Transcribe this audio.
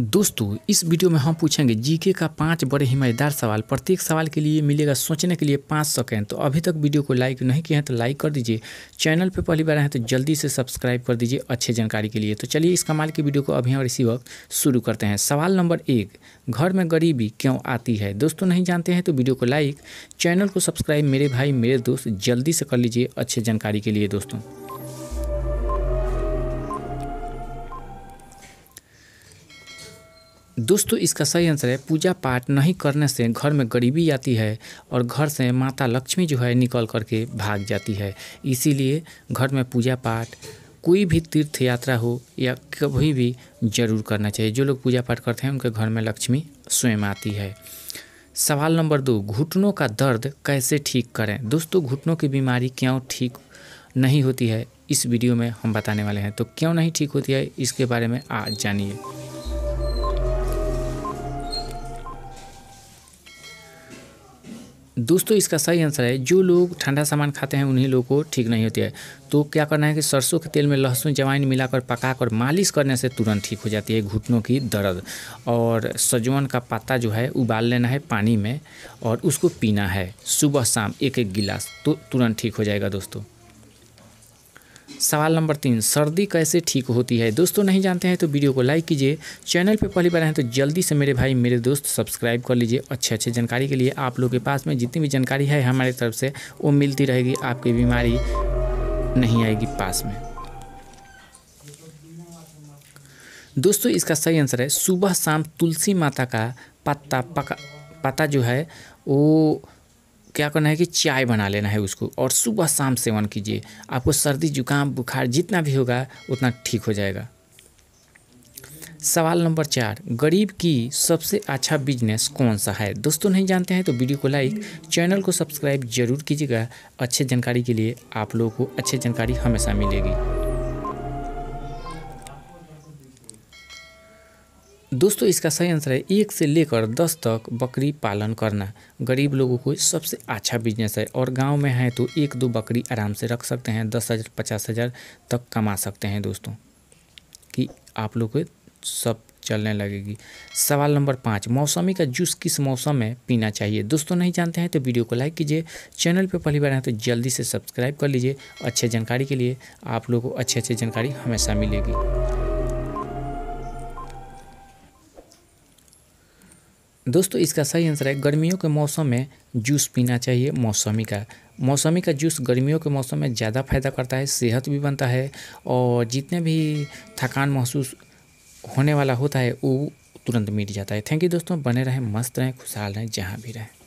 दोस्तों इस वीडियो में हम पूछेंगे जीके का पांच बड़े हिमायतदार सवाल प्रत्येक सवाल के लिए मिलेगा सोचने के लिए पाँच सेकेंड तो अभी तक वीडियो को लाइक नहीं किया है तो लाइक कर दीजिए चैनल पर पहली बार आए हैं तो जल्दी से सब्सक्राइब कर दीजिए अच्छे जानकारी के लिए तो चलिए इस कमाल की वीडियो को अभी और इसी वक्त शुरू करते हैं सवाल नंबर एक घर में गरीबी क्यों आती है दोस्तों नहीं जानते हैं तो वीडियो को लाइक चैनल को सब्सक्राइब मेरे भाई मेरे दोस्त जल्दी से कर लीजिए अच्छे जानकारी के लिए दोस्तों दोस्तों इसका सही आंसर है पूजा पाठ नहीं करने से घर में गरीबी आती है और घर से माता लक्ष्मी जो है निकल करके भाग जाती है इसीलिए घर में पूजा पाठ कोई भी तीर्थ यात्रा हो या कभी भी जरूर करना चाहिए जो लोग पूजा पाठ करते हैं उनके घर में लक्ष्मी स्वयं आती है सवाल नंबर दो घुटनों का दर्द कैसे ठीक करें दोस्तों घुटनों की बीमारी क्यों ठीक नहीं होती है इस वीडियो में हम बताने वाले हैं तो क्यों नहीं ठीक होती है इसके बारे में आज जानिए दोस्तों इसका सही आंसर है जो लोग ठंडा सामान खाते हैं उन्हीं लोगों को ठीक नहीं होती है तो क्या करना है कि सरसों के तेल में लहसुन जवाइन मिलाकर पकाकर मालिश करने से तुरंत ठीक हो जाती है घुटनों की दर्द और सजवन का पत्ता जो है उबाल लेना है पानी में और उसको पीना है सुबह शाम एक एक गिलास तो तुरंत ठीक हो जाएगा दोस्तों सवाल नंबर तीन सर्दी कैसे ठीक होती है दोस्तों नहीं जानते हैं तो वीडियो को लाइक कीजिए चैनल पे पहली बार हैं तो जल्दी से मेरे भाई मेरे दोस्त सब्सक्राइब कर लीजिए अच्छे अच्छे जानकारी के लिए आप लोग के पास में जितनी भी जानकारी है हमारी तरफ से वो मिलती रहेगी आपकी बीमारी नहीं आएगी पास में दोस्तों इसका सही आंसर है सुबह शाम तुलसी माता का पत्ता पका पत्ता जो है वो क्या करना है कि चाय बना लेना है उसको और सुबह शाम सेवन कीजिए आपको सर्दी जुकाम बुखार जितना भी होगा उतना ठीक हो जाएगा सवाल नंबर चार गरीब की सबसे अच्छा बिजनेस कौन सा है दोस्तों नहीं जानते हैं तो वीडियो को लाइक चैनल को सब्सक्राइब जरूर कीजिएगा अच्छे जानकारी के लिए आप लोगों को अच्छी जानकारी हमेशा मिलेगी दोस्तों इसका सही आंसर है एक से लेकर दस तक बकरी पालन करना गरीब लोगों को सबसे अच्छा बिजनेस है और गांव में है तो एक दो बकरी आराम से रख सकते हैं दस हज़ार पचास हज़ार तक कमा सकते हैं दोस्तों कि आप लोग को सब चलने लगेगी सवाल नंबर पाँच मौसमी का जूस किस मौसम में पीना चाहिए दोस्तों नहीं जानते हैं तो वीडियो को लाइक कीजिए चैनल पर पहली बार हैं तो जल्दी से सब्सक्राइब कर लीजिए अच्छे जानकारी के लिए आप लोग को अच्छी अच्छी जानकारी हमेशा मिलेगी दोस्तों इसका सही आंसर है गर्मियों के मौसम में जूस पीना चाहिए मौसमी का मौसमी का जूस गर्मियों के मौसम में ज़्यादा फायदा करता है सेहत भी बनता है और जितने भी थकान महसूस होने वाला होता है वो तुरंत मिट जाता है थैंक यू दोस्तों बने रहें मस्त रहें खुशहाल रहें जहाँ भी रहें